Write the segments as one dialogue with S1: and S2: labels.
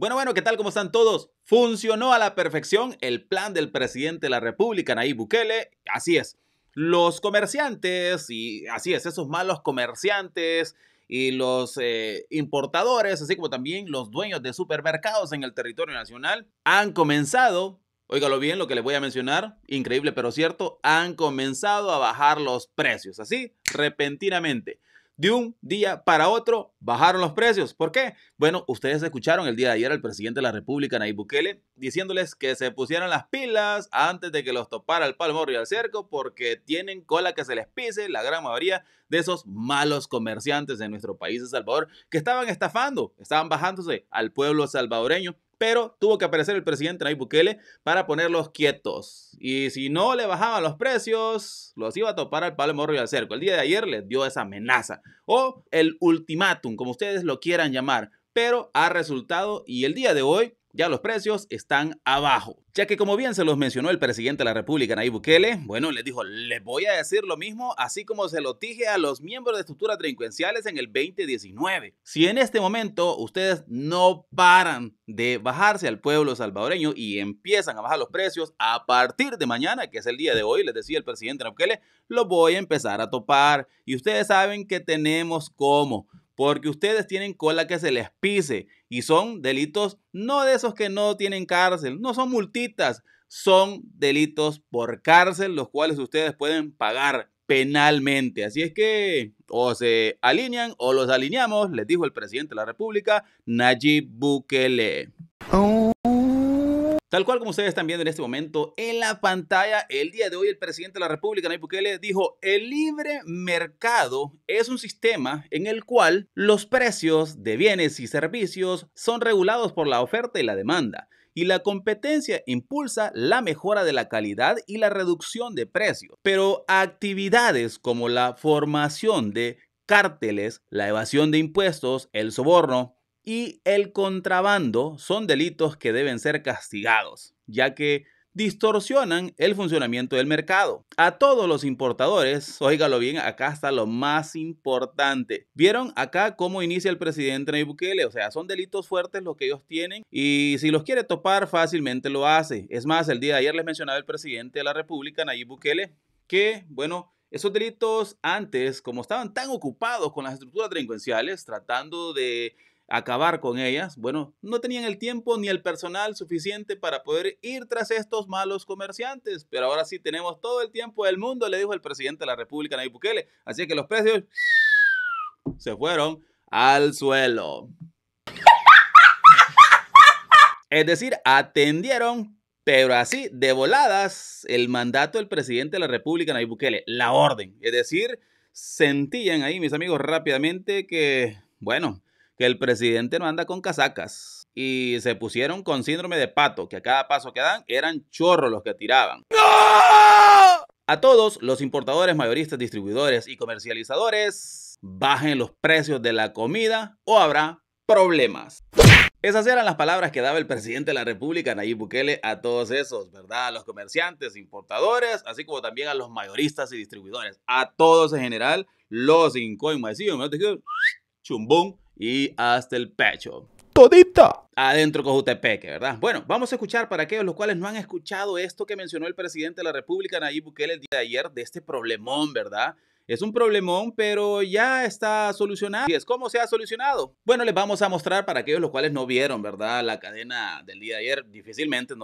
S1: Bueno, bueno, ¿qué tal? ¿Cómo están todos? Funcionó a la perfección el plan del presidente de la República, Nayib Bukele. Así es. Los comerciantes, y así es, esos malos comerciantes y los eh, importadores, así como también los dueños de supermercados en el territorio nacional, han comenzado, óigalo bien lo que les voy a mencionar, increíble pero cierto, han comenzado a bajar los precios, así, repentinamente de un día para otro bajaron los precios. ¿Por qué? Bueno, ustedes escucharon el día de ayer al presidente de la República, Nayib Bukele, diciéndoles que se pusieron las pilas antes de que los topara el palmo y el cerco, porque tienen cola que se les pise la gran mayoría de esos malos comerciantes de nuestro país, El Salvador, que estaban estafando, estaban bajándose al pueblo salvadoreño pero tuvo que aparecer el presidente Nayib Bukele para ponerlos quietos. Y si no le bajaban los precios, los iba a topar al palo morro y al cerco. El día de ayer les dio esa amenaza o el ultimátum, como ustedes lo quieran llamar, pero ha resultado y el día de hoy ya los precios están abajo. Ya que como bien se los mencionó el presidente de la República, Nayib Bukele, bueno, les dijo, les voy a decir lo mismo, así como se lo dije a los miembros de estructuras delincuenciales en el 2019. Si en este momento ustedes no paran de bajarse al pueblo salvadoreño y empiezan a bajar los precios a partir de mañana, que es el día de hoy, les decía el presidente Nayib Bukele, lo voy a empezar a topar. Y ustedes saben que tenemos cómo porque ustedes tienen cola que se les pise y son delitos no de esos que no tienen cárcel, no son multitas, son delitos por cárcel los cuales ustedes pueden pagar penalmente. Así es que o se alinean o los alineamos, les dijo el presidente de la República, Nayib Bukele. Oh. Tal cual como ustedes están viendo en este momento en la pantalla, el día de hoy el presidente de la República, Nayib Bukele, dijo, el libre mercado es un sistema en el cual los precios de bienes y servicios son regulados por la oferta y la demanda, y la competencia impulsa la mejora de la calidad y la reducción de precios. Pero actividades como la formación de cárteles, la evasión de impuestos, el soborno, y el contrabando son delitos que deben ser castigados, ya que distorsionan el funcionamiento del mercado. A todos los importadores, óigalo bien, acá está lo más importante. ¿Vieron acá cómo inicia el presidente Nayib Bukele? O sea, son delitos fuertes los que ellos tienen y si los quiere topar fácilmente lo hace. Es más, el día de ayer les mencionaba el presidente de la República, Nayib Bukele, que, bueno, esos delitos antes, como estaban tan ocupados con las estructuras delincuenciales, tratando de acabar con ellas, bueno, no tenían el tiempo ni el personal suficiente para poder ir tras estos malos comerciantes, pero ahora sí tenemos todo el tiempo del mundo, le dijo el presidente de la República, Nayib Bukele. Así que los precios se fueron al suelo. Es decir, atendieron pero así, de voladas, el mandato del presidente de la República, Nayib Bukele, la orden. Es decir, sentían ahí, mis amigos, rápidamente que, bueno, que el presidente no anda con casacas. Y se pusieron con síndrome de pato, que a cada paso que dan eran chorros los que tiraban. A todos los importadores, mayoristas, distribuidores y comercializadores, bajen los precios de la comida o habrá problemas. Esas eran las palabras que daba el presidente de la República, Nayib Bukele, a todos esos, ¿verdad? A los comerciantes, importadores, así como también a los mayoristas y distribuidores. A todos en general, los incoimas. Sí, chumbón y hasta el pecho. Todita. Adentro con Cojutepeque, ¿verdad? Bueno, vamos a escuchar para aquellos los cuales no han escuchado esto que mencionó el presidente de la República, Nayib Bukele, el día de ayer, de este problemón, ¿verdad? Es un problemón, pero ya está solucionado. ¿Y es cómo se ha solucionado? Bueno, les vamos a mostrar para aquellos los cuales no vieron, ¿verdad? La cadena del día de ayer, difícilmente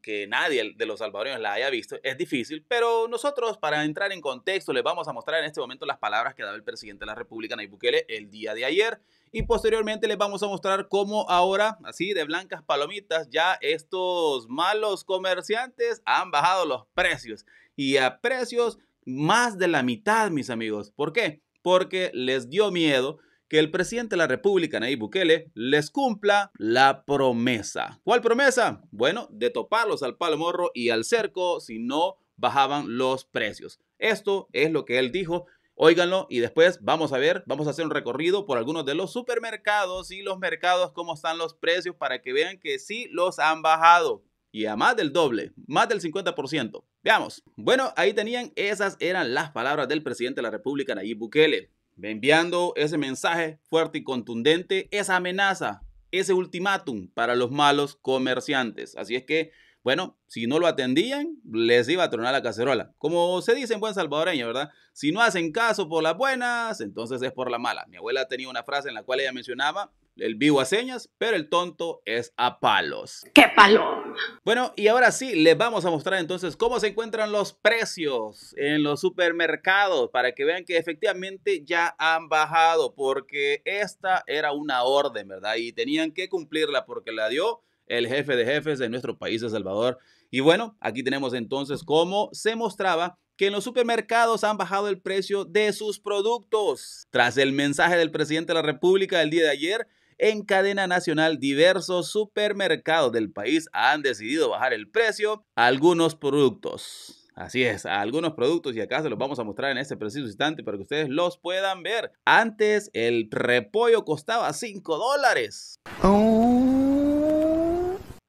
S1: que nadie de los salvadoreños la haya visto, es difícil, pero nosotros para entrar en contexto les vamos a mostrar en este momento las palabras que daba el presidente de la República, Nayib Bukele, el día de ayer y posteriormente les vamos a mostrar cómo ahora, así de blancas palomitas, ya estos malos comerciantes han bajado los precios y a precios más de la mitad, mis amigos. ¿Por qué? Porque les dio miedo que el presidente de la República, Nayib Bukele, les cumpla la promesa. ¿Cuál promesa? Bueno, de toparlos al palo y al cerco si no bajaban los precios. Esto es lo que él dijo. Óiganlo y después vamos a ver, vamos a hacer un recorrido por algunos de los supermercados y los mercados, cómo están los precios para que vean que sí los han bajado y a más del doble, más del 50%. Veamos. Bueno, ahí tenían, esas eran las palabras del presidente de la República, Nayib Bukele, enviando ese mensaje fuerte y contundente, esa amenaza, ese ultimátum para los malos comerciantes. Así es que, bueno, si no lo atendían, les iba a tronar la cacerola. Como se dice en buen salvadoreño, ¿verdad? Si no hacen caso por las buenas, entonces es por la mala. Mi abuela tenía una frase en la cual ella mencionaba, el vivo a señas, pero el tonto es a palos. ¡Qué palo Bueno, y ahora sí, les vamos a mostrar entonces cómo se encuentran los precios en los supermercados para que vean que efectivamente ya han bajado, porque esta era una orden, ¿verdad? Y tenían que cumplirla porque la dio el jefe de jefes de nuestro país, El Salvador. Y bueno, aquí tenemos entonces cómo se mostraba que en los supermercados han bajado el precio de sus productos. Tras el mensaje del presidente de la República el día de ayer, en cadena nacional diversos supermercados del país han decidido bajar el precio a algunos productos. Así es, algunos productos y acá se los vamos a mostrar en este preciso instante para que ustedes los puedan ver. Antes el repollo costaba 5 dólares.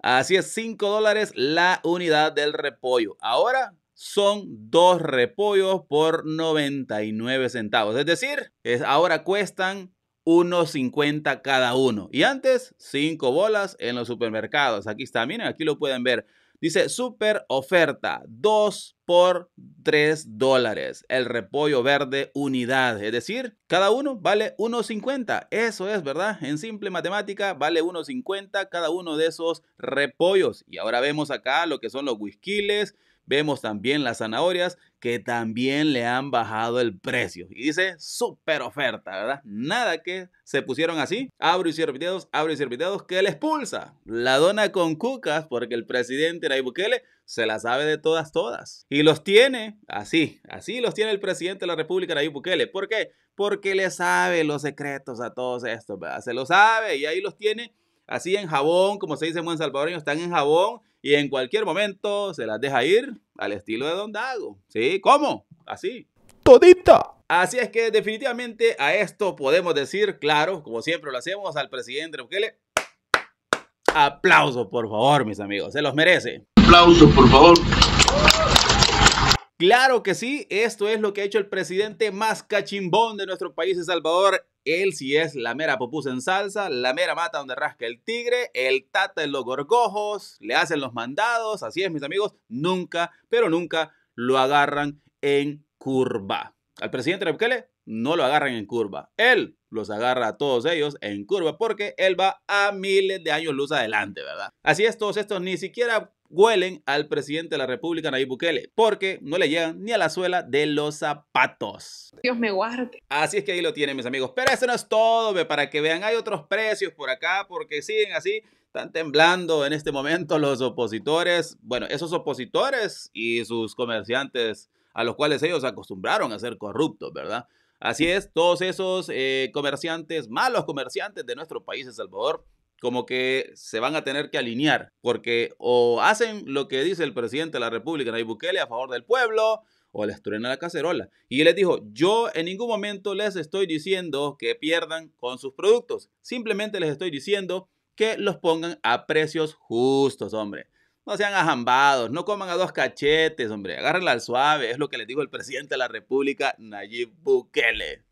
S1: Así es, 5 dólares la unidad del repollo. Ahora son dos repollos por 99 centavos. Es decir, ahora cuestan 1.50 cada uno. Y antes, 5 bolas en los supermercados. Aquí está, miren, aquí lo pueden ver. Dice, super oferta, 2 por 3 dólares. El repollo verde unidad. Es decir, cada uno vale 1.50. Eso es, ¿verdad? En simple matemática, vale 1.50 cada uno de esos repollos. Y ahora vemos acá lo que son los whiskies, Vemos también las zanahorias que también le han bajado el precio. Y dice súper oferta, ¿verdad? Nada que se pusieron así. Abro y cierro abro y cierro que le expulsa. La dona con cucas, porque el presidente Nayib Bukele se la sabe de todas, todas. Y los tiene así, así los tiene el presidente de la República, Nayib Bukele. ¿Por qué? Porque le sabe los secretos a todos estos, ¿verdad? Se lo sabe y ahí los tiene así en jabón, como se dice en buen salvadoreño, están en jabón y en cualquier momento se las deja ir al estilo de Don Dago. ¿Sí? ¿Cómo? Así. Todita. Así es que definitivamente a esto podemos decir, claro, como siempre lo hacemos, al presidente Bukele. Aplauso, por favor, mis amigos. Se los merece. Aplauso, por favor. Claro que sí, esto es lo que ha hecho el presidente más cachimbón de nuestro país, El Salvador. Él sí es la mera popusa en salsa, la mera mata donde rasca el tigre, el tata en los gorgojos, le hacen los mandados, así es mis amigos, nunca, pero nunca lo agarran en curva. Al presidente Bukele no lo agarran en curva, él los agarra a todos ellos en curva porque él va a miles de años luz adelante, ¿verdad? Así es, todos estos ni siquiera huelen al presidente de la República, Nayib Bukele, porque no le llegan ni a la suela de los zapatos. Dios me guarde. Así es que ahí lo tienen, mis amigos. Pero eso no es todo, para que vean, hay otros precios por acá, porque siguen así. Están temblando en este momento los opositores, bueno, esos opositores y sus comerciantes a los cuales ellos acostumbraron a ser corruptos, ¿verdad? Así es, todos esos eh, comerciantes, malos comerciantes de nuestro país, El Salvador, como que se van a tener que alinear, porque o hacen lo que dice el presidente de la República, Nayib Bukele, a favor del pueblo, o les truena la cacerola. Y él les dijo, yo en ningún momento les estoy diciendo que pierdan con sus productos, simplemente les estoy diciendo que los pongan a precios justos, hombre. No sean ajambados, no coman a dos cachetes, hombre, agárrenla al suave, es lo que les dijo el presidente de la República, Nayib Bukele.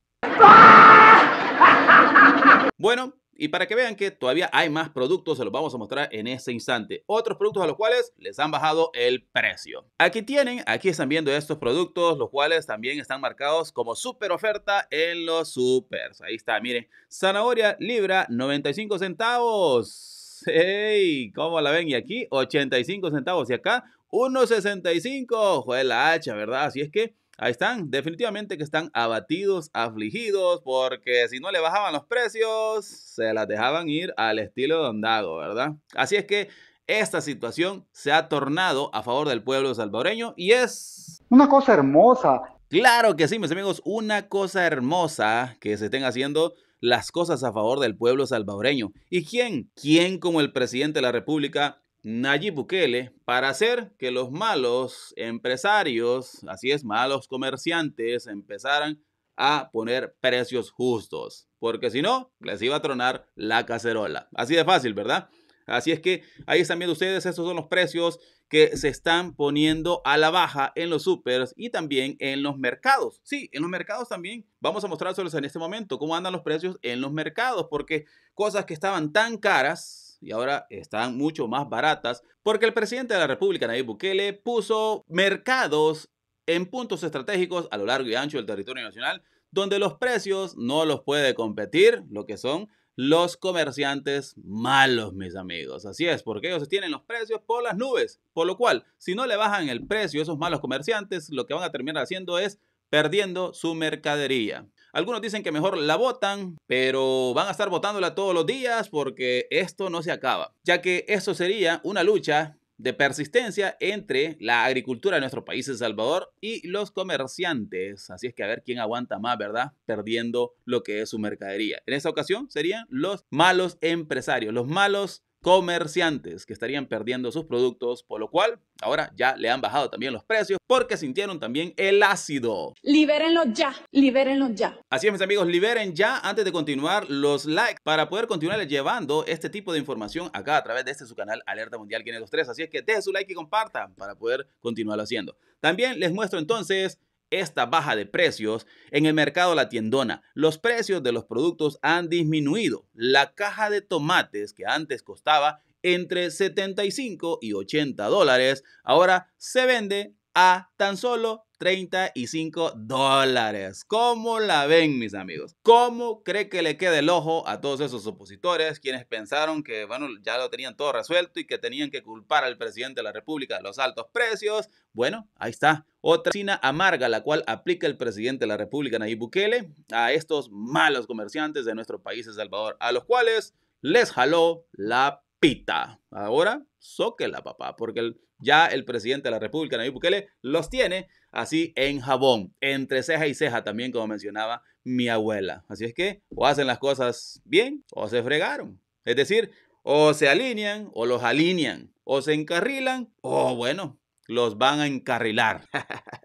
S1: Bueno, y para que vean que todavía hay más productos, se los vamos a mostrar en este instante. Otros productos a los cuales les han bajado el precio. Aquí tienen, aquí están viendo estos productos, los cuales también están marcados como super oferta en los supers. Ahí está, miren. Zanahoria libra 95 centavos. ¡Hey! ¿Cómo la ven? Y aquí 85 centavos y acá 1.65. Joder, la hacha, ¿verdad? Así es que Ahí están, definitivamente que están abatidos, afligidos, porque si no le bajaban los precios, se las dejaban ir al estilo de Ondago, ¿verdad? Así es que esta situación se ha tornado a favor del pueblo salvadoreño y es... Una cosa hermosa. Claro que sí, mis amigos, una cosa hermosa que se estén haciendo las cosas a favor del pueblo salvadoreño. ¿Y quién? ¿Quién como el presidente de la República Nayib Bukele para hacer que los malos empresarios, así es, malos comerciantes, empezaran a poner precios justos, porque si no, les iba a tronar la cacerola. Así de fácil, ¿verdad? Así es que ahí están viendo ustedes, esos son los precios que se están poniendo a la baja en los supers y también en los mercados. Sí, en los mercados también. Vamos a mostrárselos en este momento cómo andan los precios en los mercados, porque cosas que estaban tan caras y ahora están mucho más baratas porque el presidente de la República, Nayib Bukele, puso mercados en puntos estratégicos a lo largo y ancho del territorio nacional donde los precios no los puede competir, lo que son los comerciantes malos, mis amigos. Así es, porque ellos tienen los precios por las nubes. Por lo cual, si no le bajan el precio a esos malos comerciantes, lo que van a terminar haciendo es perdiendo su mercadería. Algunos dicen que mejor la votan, pero van a estar votándola todos los días porque esto no se acaba, ya que eso sería una lucha de persistencia entre la agricultura de nuestro país, El Salvador, y los comerciantes. Así es que a ver quién aguanta más, ¿verdad? Perdiendo lo que es su mercadería. En esta ocasión serían los malos empresarios, los malos comerciantes que estarían perdiendo sus productos, por lo cual ahora ya le han bajado también los precios porque sintieron también el ácido. Libérenlo ya, libérenlo ya. Así es, mis amigos, liberen ya antes de continuar los likes para poder continuar llevando este tipo de información acá a través de este su canal Alerta Mundial tres Así es que deje su like y compartan para poder continuarlo haciendo. También les muestro entonces esta baja de precios en el mercado la tiendona. Los precios de los productos han disminuido. La caja de tomates que antes costaba entre 75 y 80 dólares, ahora se vende a tan solo 35 dólares. ¿Cómo la ven, mis amigos? ¿Cómo cree que le quede el ojo a todos esos opositores quienes pensaron que, bueno, ya lo tenían todo resuelto y que tenían que culpar al presidente de la República de los altos precios? Bueno, ahí está. Otra medicina amarga la cual aplica el presidente de la República, Nayib Bukele, a estos malos comerciantes de nuestro país, El Salvador, a los cuales les jaló la pita. Ahora, soque la papá, porque el ya el presidente de la República, Nayib Bukele, los tiene así en jabón, entre ceja y ceja también, como mencionaba mi abuela. Así es que o hacen las cosas bien o se fregaron. Es decir, o se alinean o los alinean, o se encarrilan o bueno, los van a encarrilar.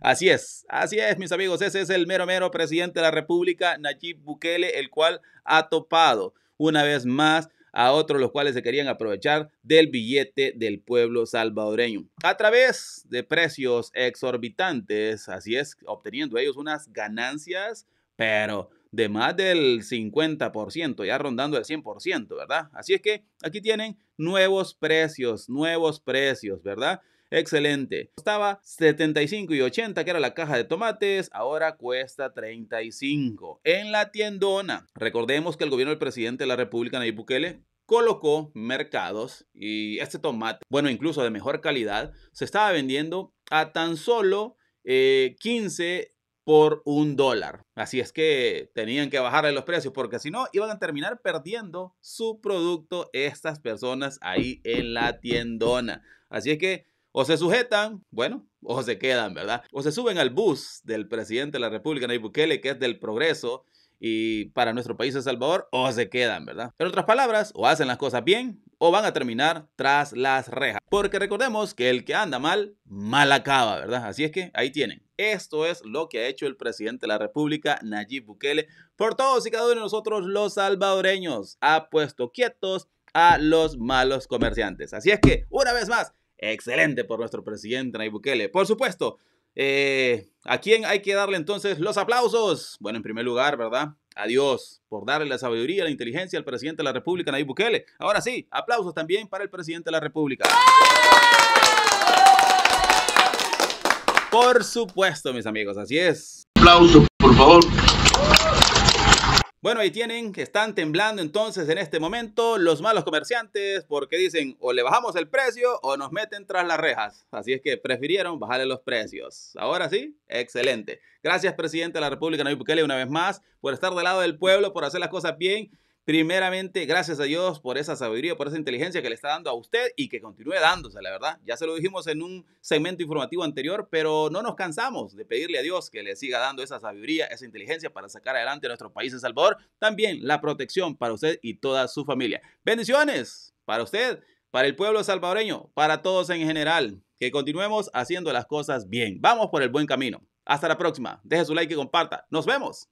S1: Así es, así es, mis amigos. Ese es el mero mero presidente de la República, Nayib Bukele, el cual ha topado una vez más a otros los cuales se querían aprovechar del billete del pueblo salvadoreño a través de precios exorbitantes, así es, obteniendo ellos unas ganancias, pero de más del 50%, ya rondando el 100%, ¿verdad? Así es que aquí tienen nuevos precios, nuevos precios, ¿verdad? excelente. Costaba 75 y 80, que era la caja de tomates, ahora cuesta 35. En la tiendona, recordemos que el gobierno del presidente de la República, Nayib Bukele, colocó mercados y este tomate, bueno, incluso de mejor calidad, se estaba vendiendo a tan solo 15 eh, por un dólar. Así es que tenían que bajarle los precios porque si no iban a terminar perdiendo su producto estas personas ahí en la tiendona. Así es que o se sujetan, bueno, o se quedan, ¿verdad? O se suben al bus del presidente de la República, Nayib Bukele, que es del progreso y para nuestro país es Salvador, o se quedan, ¿verdad? En otras palabras, o hacen las cosas bien o van a terminar tras las rejas. Porque recordemos que el que anda mal, mal acaba, ¿verdad? Así es que ahí tienen. Esto es lo que ha hecho el presidente de la República, Nayib Bukele, por todos y cada uno de nosotros los salvadoreños. Ha puesto quietos a los malos comerciantes. Así es que, una vez más, Excelente por nuestro presidente Nayib Bukele. Por supuesto, eh, ¿a quién hay que darle entonces los aplausos? Bueno, en primer lugar, ¿verdad? adiós por darle la sabiduría, la inteligencia al presidente de la República, Nayib Bukele. Ahora sí, aplausos también para el presidente de la República. Por supuesto, mis amigos, así es. Aplauso. Bueno, ahí tienen que están temblando entonces en este momento los malos comerciantes porque dicen o le bajamos el precio o nos meten tras las rejas. Así es que prefirieron bajarle los precios. Ahora sí, excelente. Gracias, presidente de la República, Nayib Bukele, una vez más por estar del lado del pueblo, por hacer las cosas bien Primeramente, gracias a Dios por esa sabiduría, por esa inteligencia que le está dando a usted y que continúe dándose, la verdad. Ya se lo dijimos en un segmento informativo anterior, pero no nos cansamos de pedirle a Dios que le siga dando esa sabiduría, esa inteligencia para sacar adelante a nuestro país, en Salvador. También la protección para usted y toda su familia. Bendiciones para usted, para el pueblo salvadoreño, para todos en general. Que continuemos haciendo las cosas bien. Vamos por el buen camino. Hasta la próxima. Deje su like y comparta. Nos vemos.